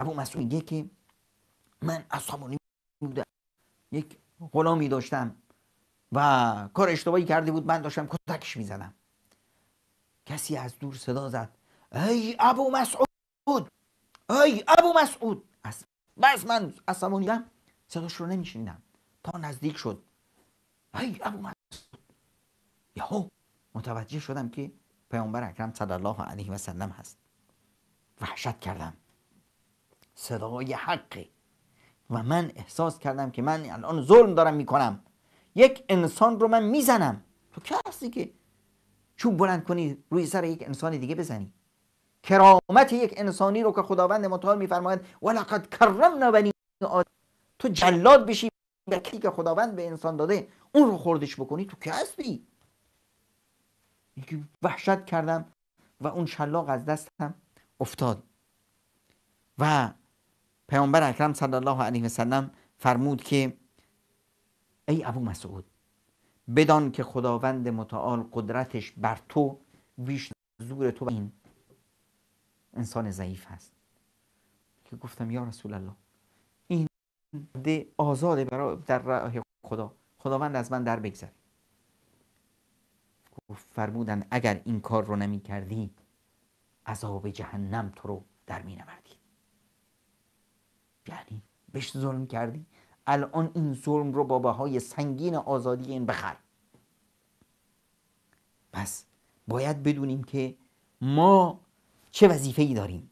ابو مسعود میگه که من عصبانی بودم یک غلامی داشتم و کار اشتباهی کرده بود من داشتم کتکش میزدم کسی از دور صدا زد ای ابو مسعود ای ابو مسعود بس من بودم صداش رو نمیشنیدم تا نزدیک شد ای ابو مسعود یهو متوجه شدم که پیامبر اکرم صلی الله علیه و سلم هست وحشت کردم صدای حقه و من احساس کردم که من الان ظلم دارم میکنم یک انسان رو من میزنم تو هستی که چوب بلند کنی روی سر یک انسان دیگه بزنی کرامت یک انسانی رو که خداوند متعال میفرماید ولقد کرمنا بنی آدم تو جلاد بشی برکتی که خداوند به انسان داده اون رو خوردش بکنی تو که هستی وحشت کردم و اون شلاق از دستم افتاد و پیامبر اکرم صلی الله علیه و سلم فرمود که ای ابو مسعود بدان که خداوند متعال قدرتش بر تو بیش زور تو این انسان ضعیف هست که گفتم یا رسول الله این ده آزاد برای در راه خدا خداوند از من در بگذر فرمودن اگر این کار رو نمی کردی عذاب جهنم تو رو در می بهش ظلم کردی الان این ظلم رو با بهای سنگین آزادی این بخر پس باید بدونیم که ما چه وظیفه داریم